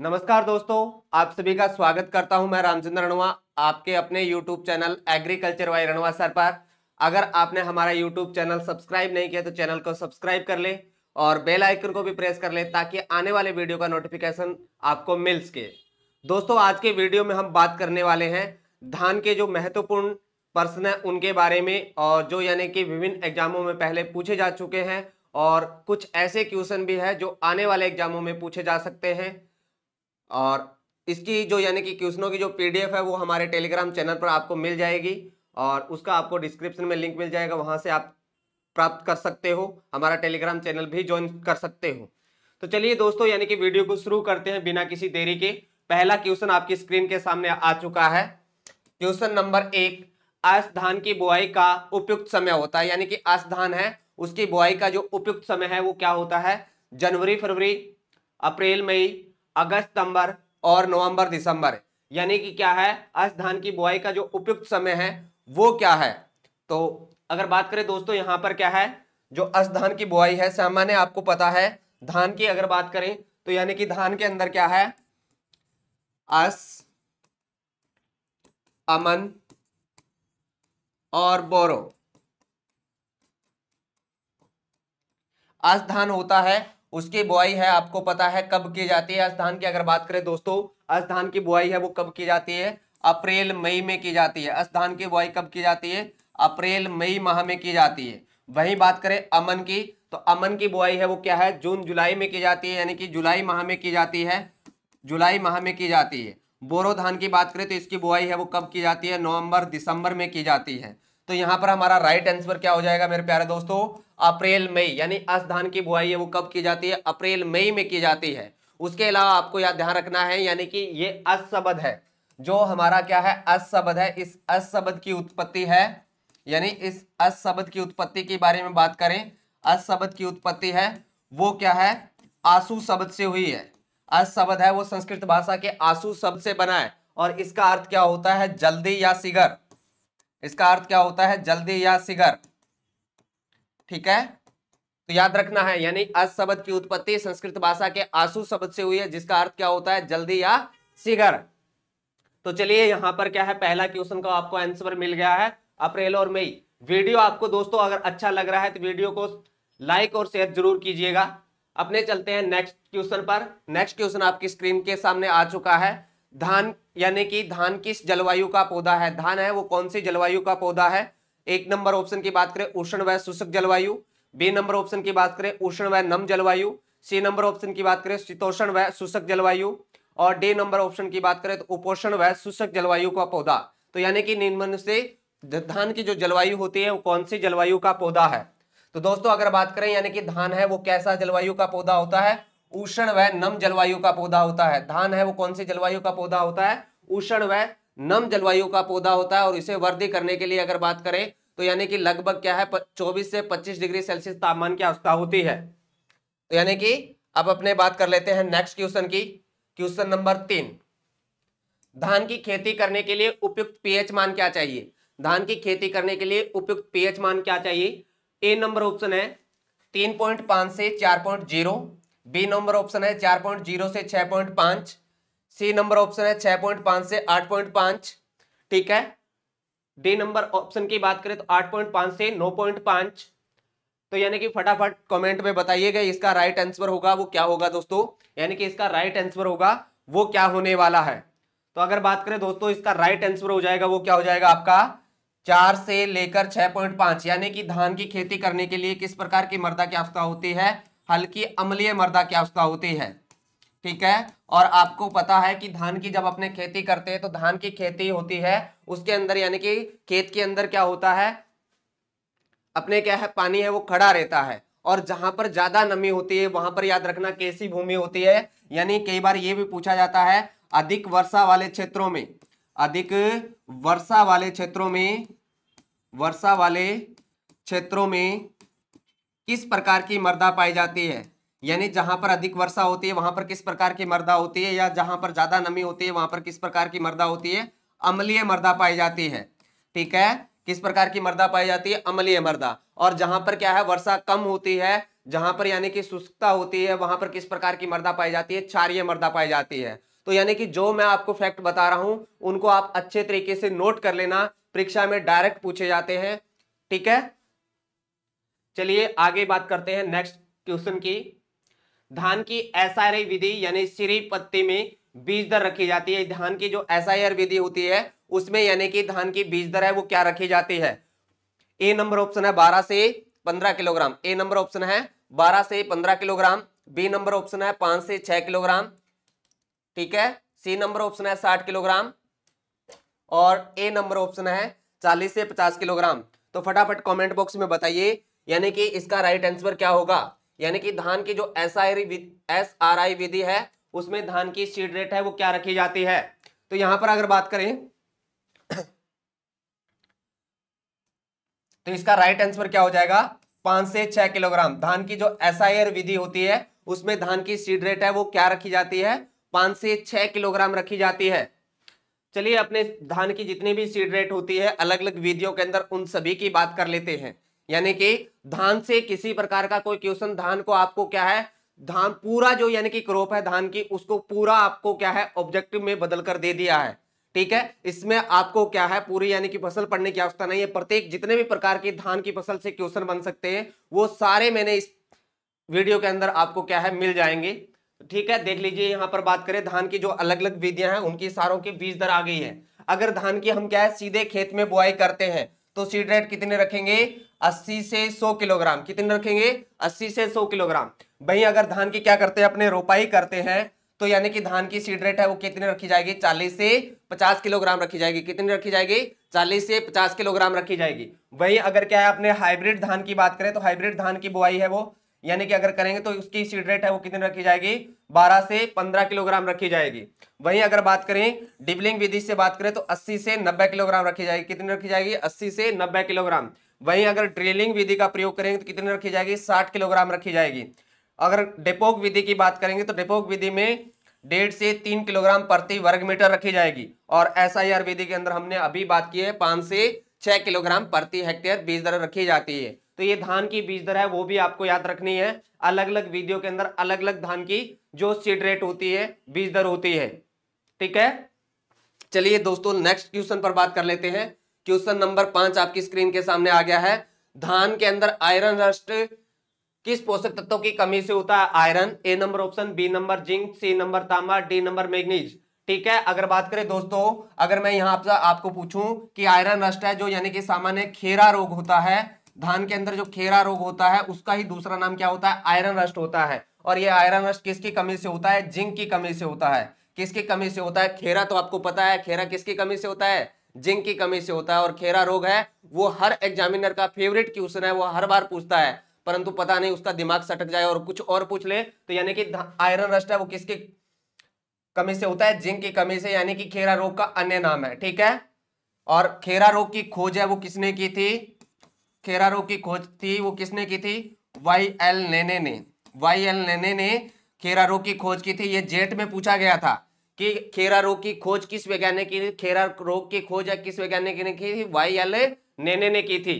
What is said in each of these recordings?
नमस्कार दोस्तों आप सभी का स्वागत करता हूं मैं रामचंद्र रणवा आपके अपने YouTube channel agriculture Y Ranwa sir पर अगर आपने हमारा यूट्यूब चैनल सब्सक्राइब नहीं किया तो चैनल को सब्सक्राइब कर ले और बेल आइकन को भी प्रेस कर ले ताकि आने वाले वीडियो का नोटिफिकेशन आपको मिल सके दोस्तों आज के वीडियो में हम बात करने वाले हैं धान के जो महत्वपूर्ण प्रश्न हैं उनके बारे में और जो यानी कि विभिन्न एग्जामों में पहले पूछे जा चुके हैं और कुछ ऐसे क्वेश्चन भी है जो आने वाले एग्जामों में पूछे जा सकते हैं और इसकी जो यानी कि क्वेश्चनों की जो पीडीएफ है वो हमारे टेलीग्राम चैनल पर आपको मिल जाएगी और उसका आपको डिस्क्रिप्शन में लिंक मिल जाएगा वहाँ से आप प्राप्त कर सकते हो हमारा टेलीग्राम चैनल भी ज्वाइन कर सकते हो तो चलिए दोस्तों यानी कि वीडियो को शुरू करते हैं बिना किसी देरी के पहला क्वेश्चन आपकी स्क्रीन के सामने आ चुका है क्वेश्चन नंबर एक आस धान की बुआई का उपयुक्त समय होता है यानी कि आस धान है उसकी बुआई का जो उपयुक्त समय है वो क्या होता है जनवरी फरवरी अप्रैल मई अगस्त सितंबर और नवंबर दिसंबर यानी कि क्या है अस धान की बुआई का जो उपयुक्त समय है वो क्या है तो अगर बात करें दोस्तों यहाँ पर क्या है जो अस धान की बुआई है सामान्य आपको पता है धान की अगर बात करें तो यानी कि धान के अंदर क्या है अस अमन और बोरो अस धान होता है उसकी बुआई है आपको पता है कब की जाती है अस्थान की अगर बात करें दोस्तों अस्थान की बुआई है वो कब की जाती है अप्रैल मई में की जाती है अस्थान की बुआई कब की जाती है अप्रैल मई माह में की जाती है वहीं बात करें अमन की तो अमन की बुआई है वो क्या है जून जुलाई में की जाती है यानी कि जुलाई माह में की जाती है जुलाई माह में की जाती है बोरो धान की बात करें तो इसकी बुआई है वो कब की जाती है नवंबर दिसंबर में की जाती है तो यहाँ पर हमारा राइट आंसर क्या हो जाएगा मेरे प्यारे दोस्तों अप्रैल मई यानी अस धान की बुआई है वो कब की जाती है अप्रैल मई में की जाती है उसके अलावा आपको याद ध्यान रखना है यानी कि ये असबद है जो हमारा क्या है अस है इस अस की उत्पत्ति है यानी इस अस की उत्पत्ति के बारे में बात करें अस की उत्पत्ति है वो क्या है आंसू शब्द से हुई है अस है वो संस्कृत भाषा के आंसू शब्द से बना है और इसका अर्थ क्या होता है जल्दी या सिगर इसका अर्थ क्या होता है जल्दी या सिगर ठीक है तो याद रखना है यानी अस शब्द की उत्पत्ति संस्कृत भाषा के आंसू शब्द से हुई है जिसका अर्थ क्या होता है जल्दी या शीघ्र तो चलिए यहां पर क्या है पहला क्वेश्चन का आपको आंसर मिल गया है अप्रैल और मई वीडियो आपको दोस्तों अगर अच्छा लग रहा है तो वीडियो को लाइक और शेयर जरूर कीजिएगा अपने चलते हैं नेक्स्ट क्वेश्चन पर नेक्स्ट क्वेश्चन आपकी स्क्रीन के सामने आ चुका है धान यानी कि धान किस जलवायु का पौधा है धान है वो कौन सी जलवायु का पौधा है एक नंबर ऑप्शन की बात करें उष्ण व शुष्क जलवायु बी नंबर ऑप्शन की बात करें उष्ण व नम जलवायु सी नंबर ऑप्शन की बात करें शीतोषण व शुष्क जलवायु और डी नंबर ऑप्शन की बात करें तो उपोषण व शुष्क जलवायु का पौधा तो यानी कि निम्न से धान की जो जलवायु होती है वो कौन सी जलवायु का पौधा है तो दोस्तों अगर बात करें यानी कि धान है वो कैसा जलवायु का पौधा होता है उष्ण व नम जलवायु का पौधा होता है धान है वो कौन सी जलवायु का पौधा होता है उष्ण व नम जलवायु का पौधा होता है और इसे वृद्धि करने के लिए अगर बात करें तो यानी कि लगभग क्या है चौबीस से पच्चीस डिग्री सेल्सियस तापमान की आवश्यकता होती है तो यानी कि अब अपने बात कर लेते हैं नेक्स्ट क्वेश्चन की क्वेश्चन नंबर तीन धान की खेती करने के लिए उपयुक्त पीएच मान क्या चाहिए धान की खेती करने के लिए उपयुक्त पीएच मान क्या चाहिए ए नंबर ऑप्शन है तीन पॉइंट पांच से चार point zero B number option है चार पॉइंट जीरो से छह पॉइंट पांच सी नंबर ऑप्शन है छह पॉइंट पांच से आठ पॉइंट पांच ठीक है डी नंबर ऑप्शन की बात करें तो आठ पॉइंट पांच से नौ पॉइंट पांच तो यानी कि फटाफट कमेंट में बताइएगा इसका राइट आंसर होगा वो क्या होगा दोस्तों यानी कि इसका राइट आंसर होगा वो क्या होने वाला है तो अगर बात करें दोस्तों इसका राइट आंसर हो जाएगा वो क्या हो जाएगा आपका चार से लेकर छह पॉइंट पांच यानी कि धान की खेती करने के लिए किस प्रकार की मृदा की आवश्यकता होती है हल्की अम्लीय मृदा की आवश्यकता होती है ठीक है और आपको पता है कि धान की जब अपने खेती करते हैं तो धान की खेती होती है उसके अंदर यानी कि खेत के अंदर क्या होता है अपने क्या है पानी है वो खड़ा रहता है और जहां पर ज्यादा नमी होती है वहां पर याद रखना कैसी भूमि होती है यानी कई बार ये भी पूछा जाता है अधिक वर्षा वाले क्षेत्रों में अधिक वर्षा वाले क्षेत्रों में वर्षा वाले क्षेत्रों में किस प्रकार की मृदा पाई जाती है यानी जहां पर अधिक वर्षा होती है वहां पर किस प्रकार की मृदा होती है या जहां पर ज्यादा नमी होती है वहां पर किस प्रकार की मृदा होती है अम्लीय मृदा पाई जाती है ठीक है किस प्रकार की मृदा पाई जाती है अम्लीय मृदा और जहां पर क्या है वर्षा कम होती है जहां पर यानी कि शुष्कता होती है वहां पर किस प्रकार की मृदा पाई जाती है चारिय मृदा पाई जाती है तो यानी कि जो मैं आपको फैक्ट बता रहा हूं उनको आप अच्छे तरीके से नोट कर लेना परीक्षा में डायरेक्ट पूछे जाते हैं ठीक है चलिए आगे बात करते हैं नेक्स्ट क्वेश्चन की धान की एस विधि यानी सिरी पत्ती में बीज दर रखी जाती है धान की जो एस विधि होती है उसमें यानी कि धान की बीज दर है वो क्या रखी जाती है ए नंबर ऑप्शन है बारह से पंद्रह किलोग्राम ए नंबर ऑप्शन है बारह से पंद्रह किलोग्राम बी नंबर ऑप्शन है पांच से छह किलोग्राम ठीक है सी नंबर ऑप्शन है साठ किलोग्राम और ए नंबर ऑप्शन है चालीस से पचास किलोग्राम तो फटाफट कमेंट बॉक्स में बताइए यानी कि इसका राइट आंसर क्या होगा यानी कि धान की जो S I S R I विधि है उसमें धान की सीड रेट है वो क्या रखी जाती है तो यहां पर अगर बात करें तो इसका राइट आंसर क्या हो जाएगा पांच से छह किलोग्राम धान की जो एस विधि होती है उसमें धान की सीड रेट है वो क्या रखी जाती है पांच से छह किलोग्राम रखी जाती है चलिए अपने धान की जितनी भी सीड रेट होती है अलग अलग विधियों के अंदर उन सभी की बात कर लेते हैं यानी कि धान से किसी प्रकार का कोई क्वेश्चन धान को आपको क्या है धान पूरा जो यानी कि क्रोप है धान की उसको पूरा आपको क्या है ऑब्जेक्टिव में बदल कर दे दिया है ठीक है इसमें आपको क्या है पूरी यानी कि फसल पढ़ने की आवश्यकता नहीं है प्रत्येक जितने भी प्रकार की धान की फसल से क्वेश्चन बन सकते हैं वो सारे मैंने इस वीडियो के अंदर आपको क्या है मिल जाएंगे ठीक है देख लीजिए यहाँ पर बात करें धान की जो अलग अलग विधियां हैं उनकी सारों की बीज दर आ गई है अगर धान की हम क्या है सीधे खेत में बुआई करते हैं तो सीड रेट कितने रखेंगे 80 से 100 किलोग्राम कितने रखेंगे 80 से 100 किलोग्राम वहीं अगर धान की क्या करते हैं अपने रोपाई करते हैं तो यानी कि धान की सीड रेट है वो कितने रखी जाएगी 40 से 50 किलोग्राम रखी जाएगी कितने रखी जाएगी 40 से 50 किलोग्राम रखी जाएगी वहीं अगर क्या है अपने हाइब्रिड धान की बात करें तो हाइब्रिड धान की बुआई है वो यानी कि अगर करेंगे तो उसकी सीड रेट है वो कितनी रखी जाएगी 12 से 15 किलोग्राम रखी जाएगी वहीं अगर बात करें डिबलिंग विधि से बात करें तो 80 से 90 किलोग्राम रखी जाएगी कितनी रखी जाएगी 80 से 90 किलोग्राम वहीं अगर ड्रिलिंग विधि का प्रयोग करेंगे तो कितनी रखी जाएगी साठ किलोग्राम रखी जाएगी अगर डेपोक विधि की बात करेंगे तो डेपोक विधि में डेढ़ से तीन किलोग्राम प्रति वर्ग मीटर रखी जाएगी और एस विधि के अंदर हमने अभी बात की है पांच से छह किलोग्राम प्रति हेक्टेयर बीज दर रखी जाती है तो ये धान की बीज दर है वो भी आपको याद रखनी है अलग अलग वीडियो के अंदर अलग अलग धान की जो सीड रेट होती है बीज दर होती है ठीक है चलिए दोस्तों नेक्स्ट क्वेश्चन पर बात कर लेते हैं क्वेश्चन नंबर पांच आपकी स्क्रीन के सामने आ गया है धान के अंदर आयरन रस्ट किस पोषक तत्वों की कमी से होता है iron A number option B number zinc C number तांबा डी नंबर मैग्नीज ठीक है अगर बात करें दोस्तों अगर मैं यहाँ आपसे आपको पूछूं कि आयरन रस्ट है जो यानी कि सामान्य खेरा रोग होता है धान के अंदर जो खेरा रोग होता है उसका ही दूसरा नाम क्या होता है आयरन रस्ट होता है और ये आयरन रस्ट किसकी कमी से होता है जिंक की कमी से होता है किसकी कमी से होता है खेरा तो आपको पता है खेरा किसकी कमी से होता है जिंक की कमी से होता है और खेरा रोग है वो हर एग्जामिनर का फेवरेट क्वेश्चन है वो हर बार पूछता है परंतु पता नहीं उसका दिमाग सटक जाए और कुछ और पूछ ले तो यानी कि आयरन रस्ट है वो किसकी कमी से होता है जिंक की कमी से यानी कि खेरा रोग का अन्य नाम है ठीक है और खेरा रोग की खोज है वो किसने की थी खेरारो की खोज थी वो किसने की थी वाई एल नेने ने वाई एल नेने ने खेरारो की खोज की थी ये जेट में पूछा गया था कि खेरा रोग की खोज किस वैज्ञानिक की खेरा रोग की खोज किस वैज्ञानिक ने की थी वाई एल नेने ने की थी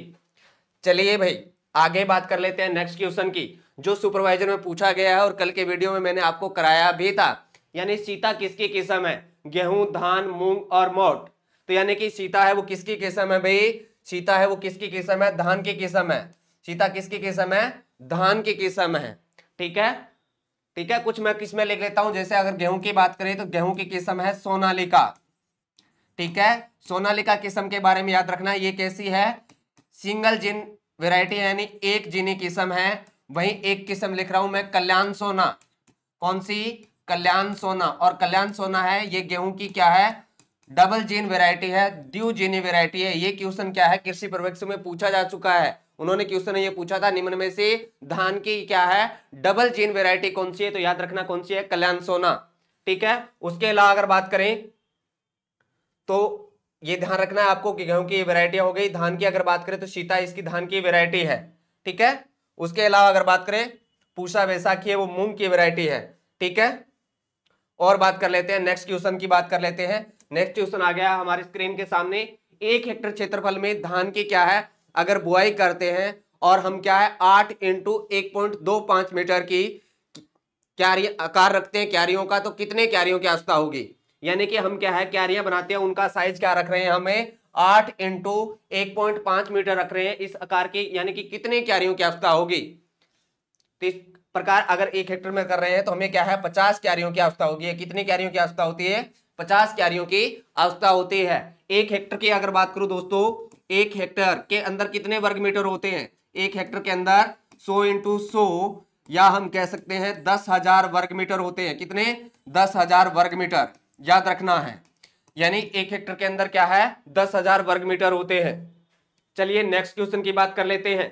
चलिए भाई आगे बात कर लेते हैं नेक्स्ट क्वेश्चन की जो सुपरवाइजर में पूछा गया है और कल के वीडियो में मैंने आपको कराया भी था यानी सीता किसकी किस्म है गेहूं धान मूंग और मोट तो यानी कि सीता है वो किसकी किस्म है भाई सीता है वो किसकी किस्म है धान की किस्म है सीता किसकी किस्म है धान की किस्म है ठीक है ठीक है कुछ मैं किस्में लिख लेता हूं जैसे अगर गेहूं की बात करें तो गेहूं की किस्म है सोनालिका ठीक है सोनालिका किस्म के बारे में याद रखना ये कैसी है सिंगल जिन वेराइटी यानी एक जिनी किस्म है वही एक किस्म लिख रहा हूं मैं कल्याण सोना कौन सी कल्याण सोना और कल्याण सोना है ये गेहूं की क्या है डबल जीन वेरायटी है द्यू जीनी वेरायटी है ये क्वेश्चन क्या है कृषि प्रवेक्ष में पूछा जा चुका है उन्होंने क्वेश्चन ये पूछा था निम्न में से धान की क्या है डबल जीन वेरायटी कौन सी है तो याद रखना कौन सी है कल्याण सोना ठीक है उसके अलावा अगर बात करें तो ये ध्यान रखना है आपको कि गेहूं की वेरायटी हो गई धान की अगर बात करें तो सीता इसकी धान की वेरायटी है ठीक है उसके अलावा अगर बात करें पूषा वैसाखी है वो मूंग की वेरायटी है ठीक है और बात कर लेते हैं नेक्स्ट क्वेश्चन की बात कर लेते हैं नेक्स्ट क्वेश्चन आ गया हमारे स्क्रीन के सामने एक हेक्टर क्षेत्रफल में धान की क्या है अगर बुआई करते हैं और हम क्या है आठ इंटू एक पॉइंट दो पांच मीटर की क्यारी आकार रखते हैं क्यारियों का तो कितने क्यारियों की आवश्यकता होगी यानी कि हम क्या है क्यारियां बनाते हैं उनका साइज क्या रख रहे हैं हमें आठ इंटू एक पॉइंट पांच मीटर रख रहे हैं इस आकार की यानी कि कितने क्यारियों की आवश्यकता होगी तो इस प्रकार अगर एक हेक्टर में कर रहे हैं तो हमें क्या है पचास क्यारियों की आवश्यकता होगी कितनी क्यारियों की आवश्यकता होती है पचास क्यारियों की आवश्यकता होती है एक हेक्टर की अगर बात करूं दोस्तों एक हेक्टर के अंदर कितने वर्ग मीटर होते हैं एक हेक्टर के अंदर सौ इंटू सो या हम कह सकते हैं दस हजार वर्ग मीटर होते हैं कितने दस हजार वर्ग मीटर याद रखना है यानी एक हेक्टर के अंदर क्या है दस हजार वर्ग मीटर होते हैं चलिए नेक्स्ट क्वेश्चन की बात कर लेते हैं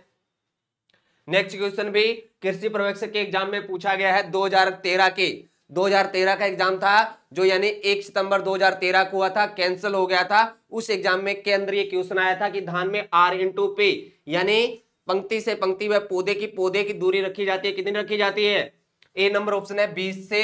नेक्स्ट क्वेश्चन भी कृषि प्रवेक्षक के एग्जाम में पूछा गया है दो के 2013 का एग्जाम था जो यानी 1 सितंबर 2013 को हुआ था कैंसिल हो गया था उस एग्जाम में केंद्रीय क्वेश्चन आया था कि धान में आर इंटू पी यानी पंक्ति से पंक्ति में पौधे की पौधे की दूरी रखी जाती है कितनी रखी जाती है ए नंबर ऑप्शन है बीस से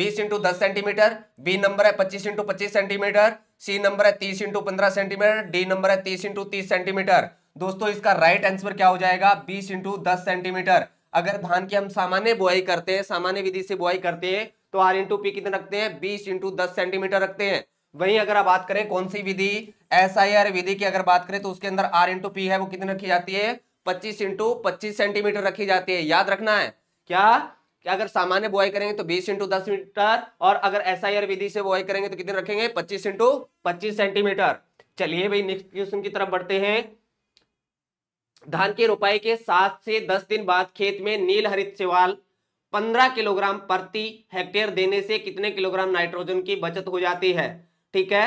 बीस इंटू दस सेंटीमीटर बी नंबर है पच्चीस इंटू पच्चीस सेंटीमीटर सी नंबर है तीस इंटू पंद्रह सेंटीमीटर डी नंबर है तीस इंटू तीस सेंटीमीटर दोस्तों इसका राइट आंसर क्या हो जाएगा बीस इंटू दस सेंटीमीटर अगर धान की हम सामान्य बुआई करते हैं सामान्य विधि से बुआई करते हैं तो आर इंटू पी कितने रखते हैं बीस इंटू दस सेंटीमीटर रखते हैं वहीं अगर आप बात करें कौन सी विधि एस आई आर विधि की अगर बात करें तो उसके अंदर आर इंटू पी है वो कितनी रखी जाती है पच्चीस इंटू पच्चीस सेंटीमीटर रखी जाती है याद रखना है क्या कि अगर सामान्य बुआई करेंगे तो 20 इंटू दस मीटर और अगर एस आई आर विधि से बुआई करेंगे तो कितने रखेंगे 25 इंटू पच्चीस सेंटीमीटर चलिए भाई नेक्स्ट क्वेश्चन की तरफ बढ़ते हैं धान की रोपाई के सात से दस दिन बाद खेत में नील हरित सेवाल पंद्रह किलोग्राम प्रति हेक्टेयर देने से कितने किलोग्राम नाइट्रोजन की बचत हो जाती है ठीक है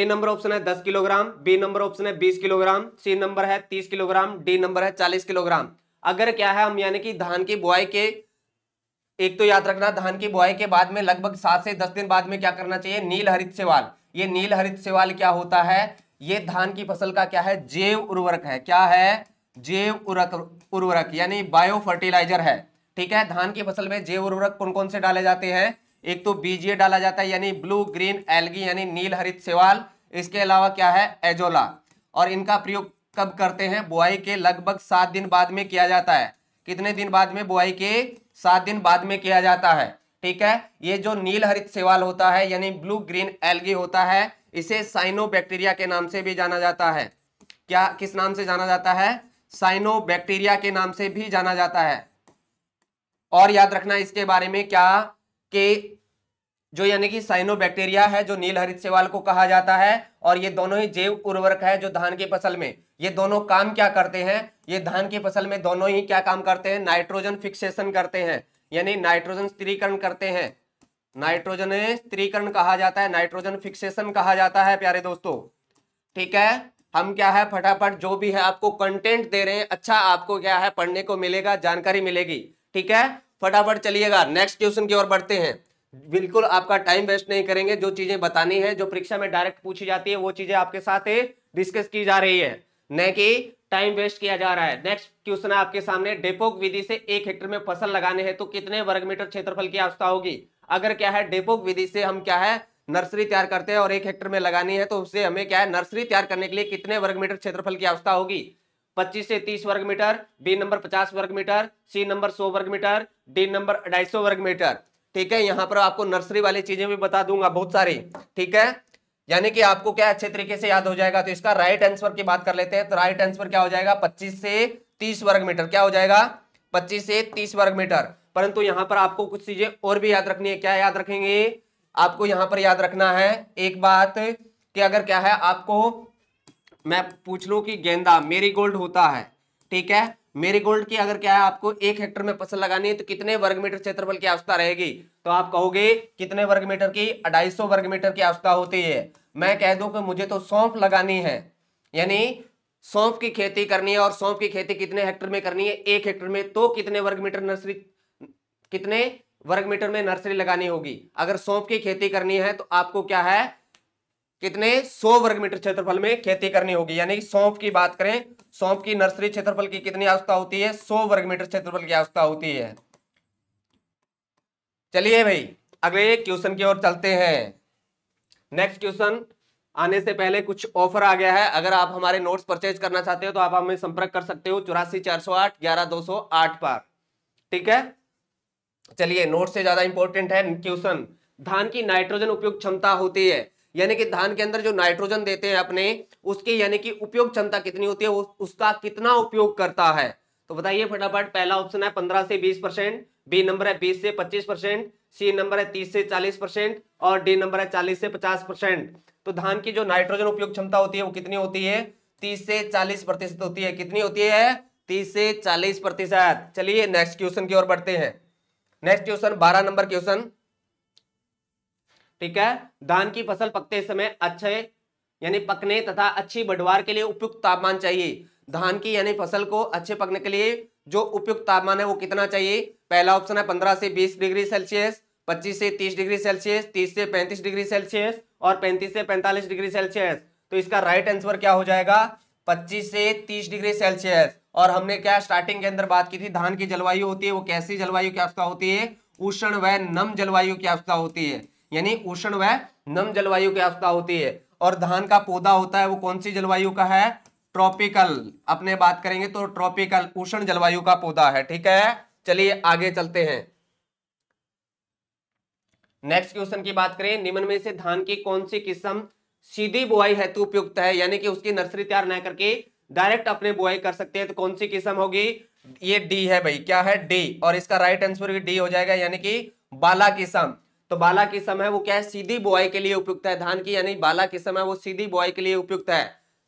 ए नंबर ऑप्शन है दस किलोग्राम बी नंबर ऑप्शन है बीस किलोग्राम सी नंबर है तीस किलोग्राम डी नंबर है चालीस किलोग्राम अगर क्या है हम यानी कि धान की बुआई के एक तो याद रखना धान की बुआई के बाद में लगभग सात से दस दिन बाद में क्या करना चाहिए नील हरित सेवाल ये नील हरित सेवाल क्या होता है ये धान की फसल का क्या है जैव उर्वरक है क्या है जैव उर्वरक उर्वरक यानी बायो फर्टिलाइजर है ठीक है धान की फसल में जैव उर्वरक कौन कौन से डाले जाते हैं एक तो बीजे डाला जाता है यानी ब्लू ग्रीन एलगी यानी नील हरित सेवाल इसके अलावा क्या है एजोला और इनका प्रयोग कब करते हैं बुआई के लगभग सात दिन बाद में किया जाता है कितने दिन बाद में बुआई के सात दिन बाद में किया जाता है ठीक है ये जो नील हरित सेवाल होता है यानी ब्लू ग्रीन एलगी होता है इसे साइनो के नाम से भी जाना जाता है क्या किस नाम से जाना जाता है साइनो के नाम से भी जाना जाता है और याद रखना इसके बारे में क्या कि जो यानी कि साइनोबैक्टीरिया है जो नील हरित सेवाल को कहा जाता है और ये दोनों ही जैव उर्वरक है जो धान की फसल में ये दोनों काम क्या करते हैं ये धान की फसल में दोनों ही क्या काम करते हैं नाइट्रोजन फिक्सेशन करते हैं यानी नाइट्रोजन स्त्रीकरण करते हैं नाइट्रोजन स्त्रीकरण कहा जाता है नाइट्रोजन फिक्सेशन कहा जाता है प्यारे दोस्तों ठीक है हम क्या है फटाफट जो भी है आपको कंटेंट दे रहे हैं अच्छा आपको क्या है पढ़ने को मिलेगा जानकारी मिलेगी ठीक है फटाफट चलिएगा नेक्स्ट क्वेश्चन की ओर बढ़ते हैं बिल्कुल आपका टाइम वेस्ट नहीं करेंगे जो चीजें बतानी है जो परीक्षा में डायरेक्ट पूछी जाती है वो चीजें आपके साथ डिस्कस की जा रही है न कि टाइम वेस्ट किया जा रहा है नेक्स्ट क्वेश्चन है आपके सामने डेपोक विधि से एक हेक्टर में फसल लगाने हैं तो कितने वर्ग मीटर क्षेत्रफल की आवश्यकता होगी अगर क्या है डेपोक विधि से हम क्या है नर्सरी तैयार करते हैं और एक हेक्टर में लगानी है तो उससे हमें क्या है नर्सरी तैयार करने के लिए कितने वर्ग मीटर क्षेत्रफल की आवश्यकता होगी 25 से 30 वर्ग मीटर बी नंबर 50 वर्ग मीटर सी नंबर 100 वर्ग मीटर डी नंबर 250 वर्ग मीटर ठीक है यहाँ पर आपको नर्सरी वाली चीजें भी बता दूंगा बहुत सारी ठीक है यानी कि आपको क्या अच्छे तरीके से याद हो जाएगा तो इसका राइट आंसर की बात कर लेते हैं तो राइट आंसर क्या हो जाएगा पच्चीस से तीस वर्ग मीटर क्या हो जाएगा पच्चीस से तीस वर्ग मीटर परंतु यहाँ पर आपको कुछ चीजें और भी याद रखनी है क्या याद रखेंगे आपको यहाँ पर याद रखना है एक बात कि अगर क्या है आपको मैं पूछ लूँ कि गेंदा मेरी गोल्ड होता है ठीक है मेरी गोल्ड की अगर क्या है आपको एक हेक्टर में फसल लगानी है तो कितने वर्ग मीटर क्षेत्रफल की आवश्यकता रहेगी तो आप कहोगे कितने वर्ग मीटर की अढ़ाई सौ वर्ग मीटर की आवश्यकता होती है मैं कह दूं कि मुझे तो सौंफ लगानी है यानी सौंफ की खेती करनी है और सौंफ की खेती कितने हेक्टर में करनी है एक हेक्टर में तो कितने वर्ग मीटर नर्सरी कितने वर्ग मीटर में नर्सरी लगानी होगी अगर सौंफ की खेती करनी है तो आपको क्या है कितने 100 वर्ग मीटर क्षेत्रफल में खेती करनी होगी यानी सौंप की बात करें सौंप की नर्सरी क्षेत्रफल की कितनी आवश्यकता होती है 100 वर्ग मीटर क्षेत्रफल की आवश्यकता होती है चलिए भाई अगले क्वेश्चन की ओर चलते हैं नेक्स्ट क्वेश्चन आने से पहले कुछ ऑफर आ गया है अगर आप हमारे नोट्स परचेज करना चाहते हो तो आप हमें संपर्क कर सकते हो चौरासी चार सौ आठ ग्यारह दो सौ आठ पर ठीक है चलिए नोट से ज्यादा इंपॉर्टेंट है क्वेश्चन धान की नाइट्रोजन उपयोग क्षमता होती है यानी कि धान के अंदर जो नाइट्रोजन देते हैं अपने उसके यानी कि उपयोग क्षमता कितनी होती है उसका कितना उपयोग करता है तो बताइए फटाफट पहला ऑप्शन है पंद्रह से बीस परसेंट बी नंबर है बीस से पच्चीस परसेंट सी नंबर है तीस से चालीस परसेंट और डी नंबर है चालीस से पचास परसेंट तो धान की जो नाइट्रोजन उपयोग क्षमता होती है वो कितनी होती है तीस से चालीस प्रतिशत होती है कितनी होती है तीस से चालीस प्रतिशत चलिए नेक्स्ट क्वेश्चन की ओर बढ़ते हैं नेक्स्ट क्वेश्चन बारह नंबर क्वेश्चन ठीक है धान की फसल पकते समय अच्छे यानी पकने तथा अच्छी बढ़वार के लिए उपयुक्त तापमान चाहिए धान की यानी फसल को अच्छे पकने के लिए जो उपयुक्त तापमान है वो कितना चाहिए पहला ऑप्शन है पंद्रह से बीस डिग्री सेल्सियस पच्चीस से तीस डिग्री सेल्सियस तीस से पैंतीस डिग्री सेल्सियस और पैंतीस से पैंतालीस डिग्री सेल्सियस तो इसका राइट आंसर क्या हो जाएगा पच्चीस से तीस डिग्री सेल्सियस और हमने क्या स्टार्टिंग के अंदर बात की थी धान की जलवायु होती है वो कैसी जलवायु की आवश्यकता होती है उष्ण व नम जलवायु की आवश्यकता होती है यानी उष्ण व नम जलवायु की आवश्यकता होती है और धान का पौधा होता है वो कौन सी जलवायु का है ट्रॉपिकल अपने बात करेंगे तो ट्रॉपिकल उष्ण जलवायु का पौधा है ठीक है चलिए आगे चलते हैं नेक्स्ट क्वेश्चन की बात करें निम्न में से धान की कौन सी किस्म सीधी बुआई हेतु उपयुक्त है यानी कि उसकी नर्सरी तैयार न करके डायरेक्ट अपने बुआई कर सकते हैं तो कौन सी किस्म होगी ये डी है भाई क्या है डी और इसका राइट आंसर भी डी हो जाएगा यानी कि बाला किस्म तो बाला किस्म है वो क्या है सीधी बुआई के लिए उपयुक्त है धान की यानी बाला किस्म है वो सीधी बुआई के लिए उपयुक्त है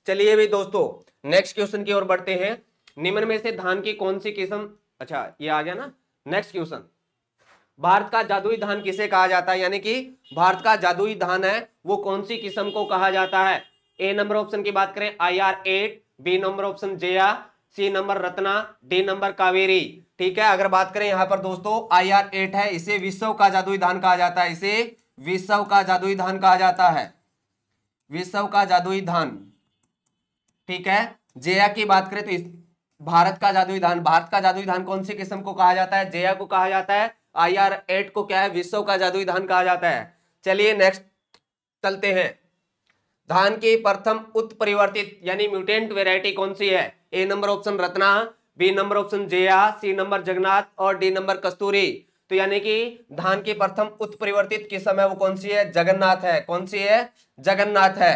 चलिए भी दोस्तों नेक्स्ट क्वेश्चन की ओर बढ़ते हैं निम्न में से धान की कौन सी किस्म अच्छा ये आ गया ना नेक्स्ट क्वेश्चन भारत का जादुई धान किसे कहा जाता है यानी कि भारत का जादुई धान है वो कौन सी किस्म को कहा जाता है ए नंबर ऑप्शन की बात करें I R eight B number option J R C number Ratna D number Kaveri ठीक है अगर बात करें यहां पर दोस्तों आई आर एट है इसे विश्व का जादुई धान कहा जाता है इसे विश्व का जादुई धान कहा जाता है विश्व का जादुई धान ठीक है जया की बात करें तो इस भारत का जादुई धान भारत का जादुई धान कौन सी किस्म को कहा जाता है जया को कहा जाता है आई आर एट को क्या है विश्व का जादुई धान कहा जाता है चलिए नेक्स्ट चलते हैं धान की प्रथम उत्परिवर्तित यानी म्यूटेंट वेराइटी कौन सी है A number option Ratna B number option Jaya C number Jagannath और डी नंबर कस्तूरी तो यानी कि धान की प्रथम उत्परिवर्तित किस्म है वो कौन सी है जगन्नाथ है कौन सी है जगन्नाथ है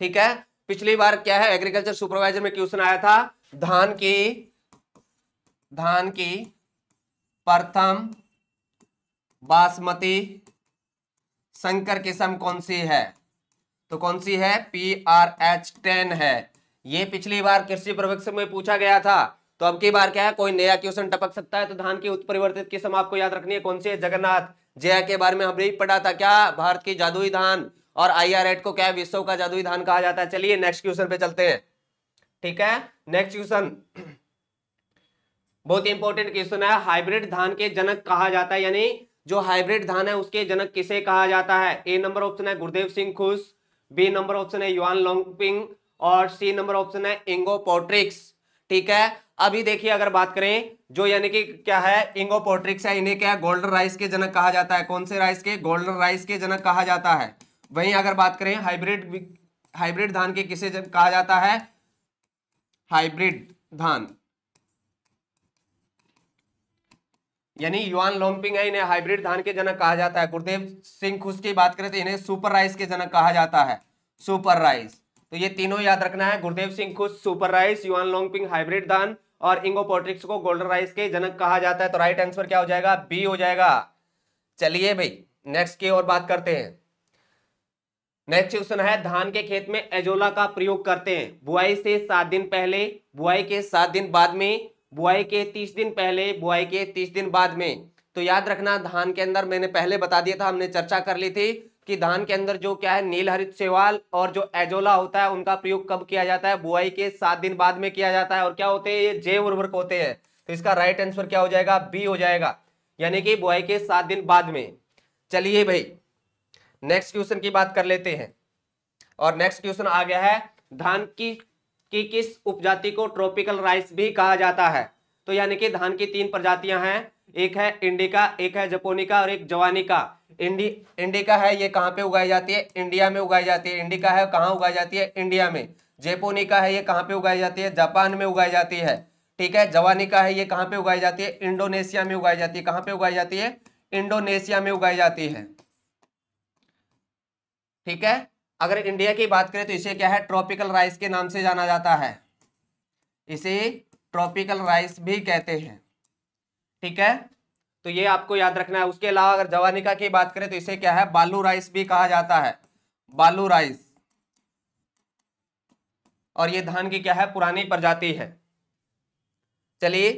ठीक है पिछली बार क्या है एग्रीकल्चर सुपरवाइजर में क्वेश्चन आया था धान की धान की प्रथम बासमती संकर किस्म कौन सी है तो कौन सी है पी आर एच टेन है ये पिछली बार कृषि प्रवक्षक में पूछा गया था तो अब की बार क्या है कोई नया क्वेश्चन टपक सकता है तो धान की उत्परिवर्तित किस्म आपको याद रखनी है कौन सी है जगन्नाथ जया के बारे में हमने पढ़ा था क्या भारत की जादुई धान और आई को क्या विश्व का जादुई धान कहा जाता है चलिए नेक्स्ट क्वेश्चन पे चलते हैं ठीक है नेक्स्ट क्वेश्चन बहुत इंपॉर्टेंट क्वेश्चन है हाइब्रिड धान के जनक कहा जाता है यानी जो हाइब्रिड धान है उसके जनक किसे कहा जाता है ए नंबर ऑप्शन है गुरुदेव सिंह खुश बी नंबर ऑप्शन है युवान लोंगपिंग और सी नंबर ऑप्शन है इंगोपोट्रिक्स ठीक है अभी देखिए अगर बात करें जो यानी कि क्या है इंगोपोट्रिक्स है इन्हें क्या गोल्डन राइस के जनक कहा जाता है कौन से राइस के गोल्डन राइस के जनक कहा जाता है वहीं अगर बात करें हाइब्रिड हाइब्रिड धान के किसे कहा जाता है हाइब्रिड धान यानी युआन लोम्पिंग है इन्हें हाइब्रिड धान के जनक कहा जाता है गुरुदेव सिंह खुश की बात करें तो इन्हें सुपर राइस के जनक कहा जाता है सुपर राइस तो ये तीनों याद रखना है गुरुदेव सिंह खुश सुपर राइस युवान लोंगपिंग हाइब्रिड धान और इंगो पोट्रिक्स को गोल्डन राइस के जनक कहा जाता है तो राइट आंसर क्या हो जाएगा बी हो जाएगा चलिए भाई नेक्स्ट की और बात करते हैं नेक्स्ट क्वेश्चन है धान के खेत में एजोला का प्रयोग करते हैं बुआई से सात दिन पहले बुआई के सात दिन बाद में बुआई के तीस दिन पहले बुआई के तीस दिन बाद में तो याद रखना धान के अंदर मैंने पहले बता दिया था हमने चर्चा कर ली थी कि धान के अंदर जो क्या है नील हरित सेवाल और जो एजोला होता है उनका प्रयोग कब किया जाता है बुआई के सात दिन बाद में किया जाता है और क्या होते हैं ये जैव उर्वरक होते हैं तो इसका राइट आंसर क्या हो जाएगा बी हो जाएगा यानी कि बुआई के सात दिन बाद में चलिए भाई नेक्स्ट क्वेश्चन की बात कर लेते हैं और नेक्स्ट क्वेश्चन आ गया है धान की कि किस उपजाति को ट्रॉपिकल राइस भी कहा जाता है तो यानी कि धान की तीन प्रजातियां हैं एक है इंडिका एक है जपोनिका और एक जवानिका इंडी इंडिका है ये कहाँ पे उगाई जाती है इंडिया में उगाई जाती है इंडिका है कहाँ उगाई जाती है इंडिया में जेपोनिका है ये कहाँ पे उगाई जाती है जापान में उगाई जाती है ठीक है जवानिका है ये कहाँ पे उगाई जाती है इंडोनेशिया में उगाई जाती है कहाँ पे उगाई जाती है इंडोनेशिया में उगाई जाती है ठीक है अगर इंडिया की बात करें तो इसे क्या है ट्रॉपिकल राइस के नाम से जाना जाता है इसे ट्रॉपिकल राइस भी कहते हैं ठीक है तो ये आपको याद रखना है उसके अलावा अगर जवानिका की बात करें तो इसे क्या है बालू राइस भी कहा जाता है बालू राइस और ये धान की क्या है पुरानी प्रजाति है चलिए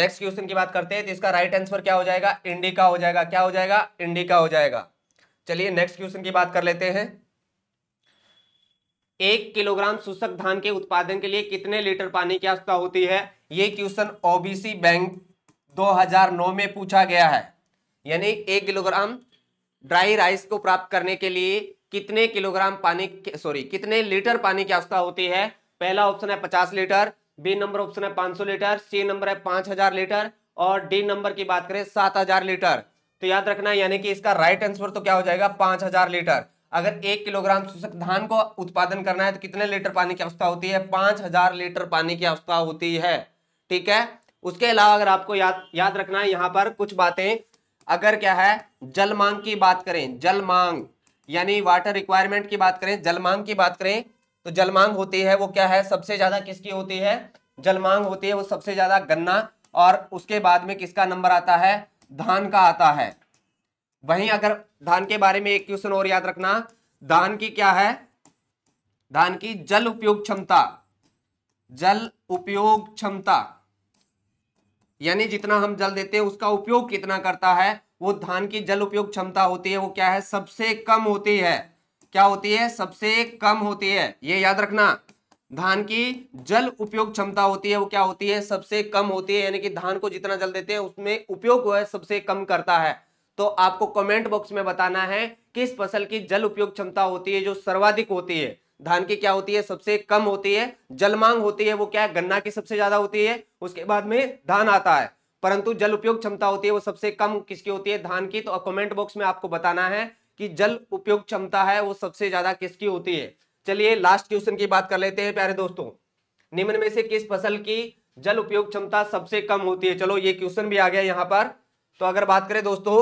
नेक्स्ट क्वेश्चन की बात करते हैं तो इसका राइट आंसर क्या हो जाएगा इंडिका हो जाएगा क्या हो जाएगा इंडिका हो जाएगा चलिए नेक्स्ट क्वेश्चन की बात कर लेते हैं एक किलोग्राम सूसक धान के उत्पादन के लिए कितने लीटर पानी की आवश्यकता होती है ये क्वेश्चन ओबीसी बैंक 2009 में पूछा गया है यानी एक किलोग्राम ड्राई राइस को प्राप्त करने के लिए कितने किलोग्राम पानी सॉरी कितने लीटर पानी की आवश्यकता होती है पहला ऑप्शन है पचास लीटर बी नंबर ऑप्शन है 500 लीटर सी नंबर है 5000 लीटर और डी नंबर की बात करें 7000 लीटर तो याद रखना है यानी कि इसका राइट आंसर तो क्या हो जाएगा 5000 लीटर अगर एक किलोग्राम शुष्क धान को उत्पादन करना है तो कितने लीटर पानी की आवश्यकता होती है हजार लीटर पानी की आवश्यकता होती है ठीक है उसके अलावा अगर आपको याद याद रखना है यहाँ पर कुछ बातें अगर क्या है जल मांग की बात करें जल मांग यानी वाटर रिक्वायरमेंट की बात करें जल मांग की बात करें तो जल मांग होती है वो क्या है सबसे ज्यादा किसकी होती है जल मांग होती है वो सबसे ज्यादा गन्ना और उसके बाद में किसका नंबर आता है धान का आता है वहीं अगर धान के बारे में एक क्वेश्चन और याद रखना धान की क्या है धान की जल उपयोग क्षमता जल उपयोग क्षमता यानी जितना हम जल देते हैं उसका उपयोग कितना करता है वो धान की जल उपयोग क्षमता होती है वो क्या है सबसे कम होती है क्या होती है सबसे कम होती है ये याद रखना धान की जल उपयोग क्षमता होती है वो क्या होती है सबसे कम होती है यानी कि धान को जितना जल देते हैं उसमें उपयोग वह सबसे कम करता है तो आपको कमेंट बॉक्स में बताना है किस फसल की जल उपयोग क्षमता होती है जो सर्वाधिक होती है धान की क्या होती है सबसे कम होती है जल मांग होती है वो क्या है गन्ना की सबसे ज्यादा होती है उसके बाद में धान आता है परंतु जल उपयोग क्षमता होती है वो सबसे कम किसकी होती है धान की तो कमेंट बॉक्स में आपको बताना है कि जल उपयोग क्षमता है वो सबसे ज्यादा किसकी होती है चलिए लास्ट क्वेश्चन की बात कर लेते हैं प्यारे दोस्तों निम्न में से किस फसल की जल उपयोग क्षमता सबसे कम होती है चलो ये क्वेश्चन भी आ गया यहां पर तो अगर बात करें दोस्तों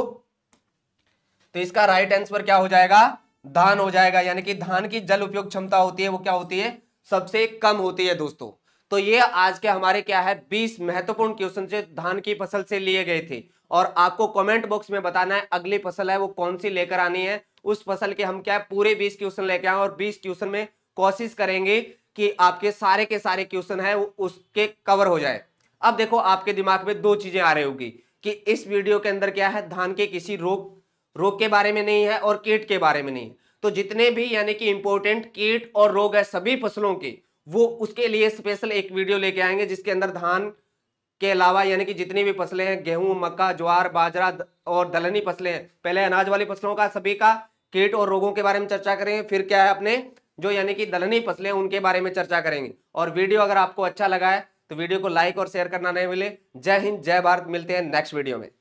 तो इसका राइट आंसर क्या हो जाएगा धान हो जाएगा यानी कि धान की जल उपयोग क्षमता होती है वो क्या होती है सबसे कम होती है दोस्तों तो ये आज के हमारे क्या है 20 महत्वपूर्ण क्वेश्चन जो धान की फसल से लिए गए थे और आपको कमेंट बॉक्स में बताना है अगली फसल है वो कौन सी लेकर आनी है उस फसल के हम क्या है पूरे 20 क्वेश्चन लेके आए और 20 क्वेश्चन में कोशिश करेंगे कि आपके सारे के सारे क्वेश्चन है वो उसके कवर हो जाए अब देखो आपके दिमाग में दो चीजें आ रही होगी कि इस वीडियो के अंदर क्या है धान के किसी रोग रोग के बारे में नहीं है और कीट के बारे में नहीं है तो जितने भी यानी कि इंपॉर्टेंट कीट और रोग है सभी फसलों के वो उसके लिए स्पेशल एक वीडियो लेके आएंगे जिसके अंदर धान के अलावा यानी कि जितनी भी फसलें हैं गेहूं मक्का ज्वार बाजरा और दलहनी फसलें हैं पहले अनाज वाली फसलों का सभी का कीट और रोगों के बारे में चर्चा करेंगे फिर क्या है अपने जो यानी कि दलहनी फसलें उनके बारे में चर्चा करेंगे और वीडियो अगर आपको अच्छा लगा है तो वीडियो को लाइक और शेयर करना नहीं मिले जय हिंद जय भारत मिलते हैं नेक्स्ट वीडियो में